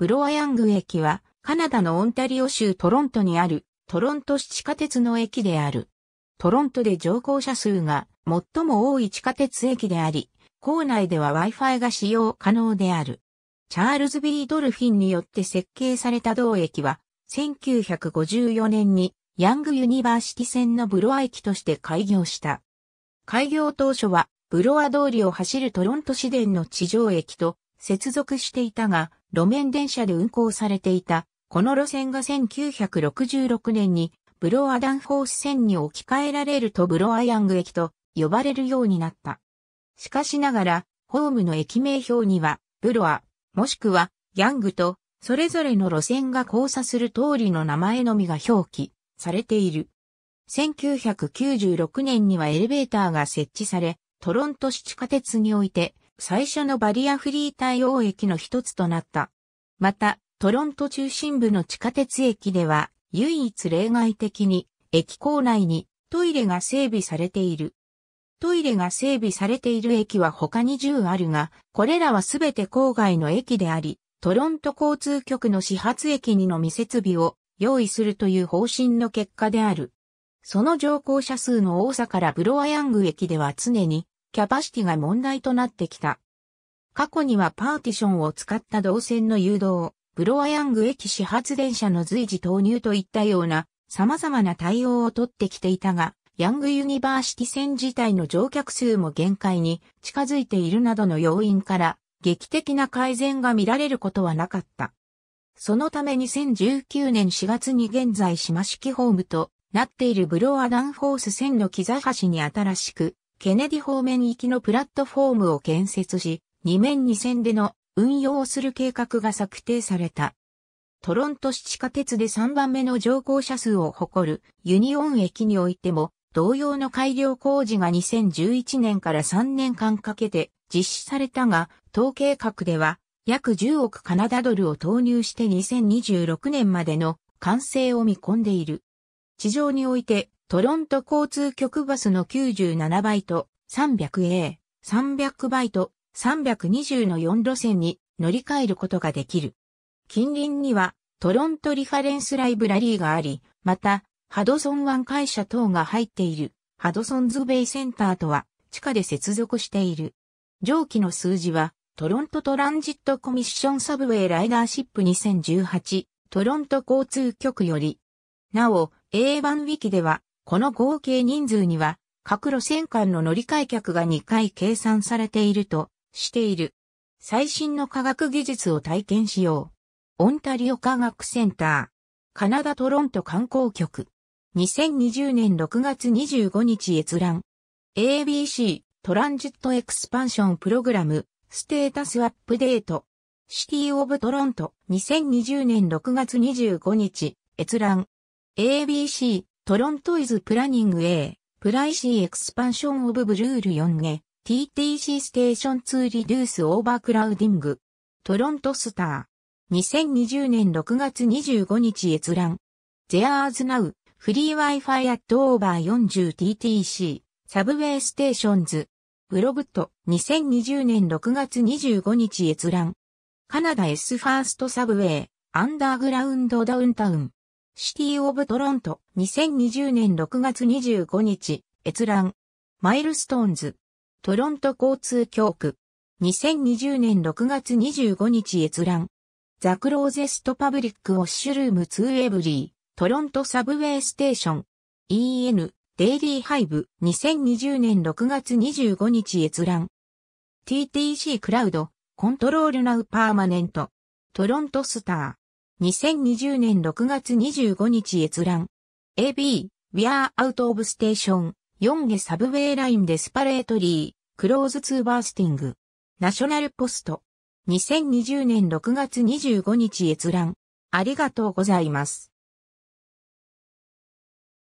ブロアヤング駅は、カナダのオンタリオ州トロントにある、トロント市地下鉄の駅である。トロントで乗降者数が最も多い地下鉄駅であり、校内では Wi-Fi が使用可能である。チャールズ・ビー・ドルフィンによって設計された同駅は、1954年にヤング・ユニバーシティ線のブロア駅として開業した。開業当初は、ブロア通りを走るトロント市電の地上駅と、接続していたが、路面電車で運行されていた。この路線が1966年にブロアダンフォース線に置き換えられるとブロアヤング駅と呼ばれるようになった。しかしながら、ホームの駅名表には、ブロア、もしくは、ヤングと、それぞれの路線が交差する通りの名前のみが表記されている。1996年にはエレベーターが設置され、トロント市地下鉄において、最初のバリアフリー対応駅の一つとなった。また、トロント中心部の地下鉄駅では、唯一例外的に、駅構内にトイレが整備されている。トイレが整備されている駅は他に10あるが、これらはすべて郊外の駅であり、トロント交通局の始発駅にのみ設備を用意するという方針の結果である。その乗降者数の多さからブロアヤング駅では常にキャパシティが問題となってきた。過去にはパーティションを使った導線の誘導、ブロアヤング駅始発電車の随時投入といったような様々な対応をとってきていたが、ヤングユニバーシティ線自体の乗客数も限界に近づいているなどの要因から、劇的な改善が見られることはなかった。そのため2019年4月に現在島式ホームとなっているブロアダンフォース線の木座橋に新しくケネディ方面行きのプラットフォームを建設し、2面2線での運用をする計画が策定された。トロント市地下鉄で3番目の乗降者数を誇るユニオン駅においても、同様の改良工事が2011年から3年間かけて実施されたが、統計画では約10億カナダドルを投入して2026年までの完成を見込んでいる。地上においてトロント交通局バスの97バイト、300A、300バイト、320の4路線に乗り換えることができる。近隣にはトロントリファレンスライブラリーがあり、また、ハドソン湾会社等が入っているハドソンズベイセンターとは地下で接続している。上記の数字はトロントトランジットコミッションサブウェイライダーシップ2018トロント交通局より。なお、A1 ウィキではこの合計人数には、各路線間の乗り換え客が2回計算されているとしている。最新の科学技術を体験しよう。オンタリオ科学センター。カナダトロント観光局。2020年6月25日閲覧。ABC トランジットエクスパンションプログラムステータスアップデート。シティオブトロント2020年6月25日閲覧。ABC トロントイズプランニング A、プライシーエクスパンションオブブルール4ゲ、TTC ステーション2リデュースオーバークラウディング、トロントスター、2020年6月25日閲覧、There's now, free Wi-Fi at over 40TTC、サブウェイステーションズ、ブログと2020年6月25日閲覧、カナダ S ファーストサブウェイ、アンダーグラウンドダウンタウン、シティ・オブ・トロント、2020年6月25日、閲覧。マイルストーンズ。トロント交通教区。2020年6月25日閲覧。ザクローゼストパブリックオッシュルームツーエブリー。トロントサブウェイステーション。EN、デイリーハイブ。2020年6月25日閲覧。TTC クラウド、コントロールナウパーマネント。トロントスター。2020年6月25日閲覧。AB、We are out of station, 4下サブウェイラインデスパレートリー、クローズツーバースティング。ナショナルポスト。2020年6月25日閲覧。ありがとうございます。